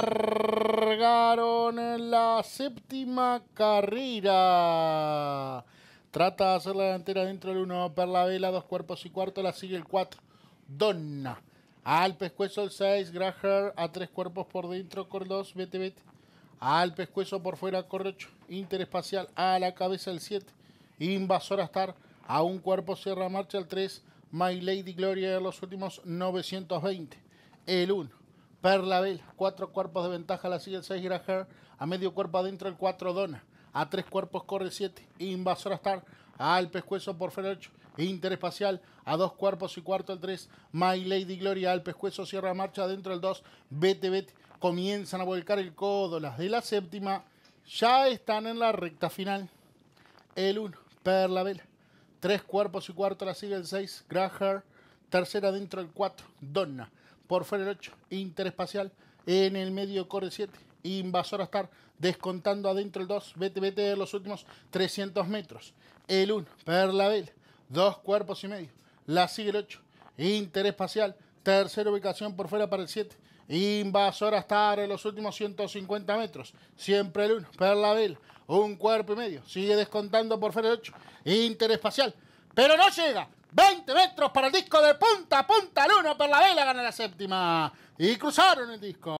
cargaron en la séptima carrera. Trata de hacer la delantera dentro del 1 per la vela, dos cuerpos y cuarto, la sigue el 4. Donna. Al pescuezo el 6, Graher a tres cuerpos por dentro, cor 2, vete, vete. Al pescuezo por fuera, cor 8, interespacial a la cabeza el 7. Invasora Star a un cuerpo cierra marcha el 3, My Lady Gloria los últimos 920. El 1. Perlaville, cuatro cuerpos de ventaja la sigue el 6 Graher. a medio cuerpo adentro el 4 Dona, a tres cuerpos corre siete, 7, Invasora Star, al pescuezo por Fer Interespacial, a dos cuerpos y cuarto el 3, My Lady Gloria, al pescuezo cierra marcha dentro el 2, Vete Vete, comienzan a volcar el codo, las de la séptima ya están en la recta final. El 1, Perlaville, tres cuerpos y cuarto la sigue el 6, Graher. tercera dentro el 4, Donna. Por fuera el 8, Interespacial, en el medio corre 7, Invasora estar, descontando adentro el 2, vete, vete los últimos 300 metros, el 1, Perlavel, dos cuerpos y medio, la sigue el 8, Interespacial, tercera ubicación por fuera para el 7, Invasora estar, en los últimos 150 metros. Siempre el 1. Perlavel. Un cuerpo y medio. Sigue descontando por fuera el 8. Interespacial. Pero no llega. 20 metros para el disco de punta punta, el uno por la vela gana la séptima. Y cruzaron el disco.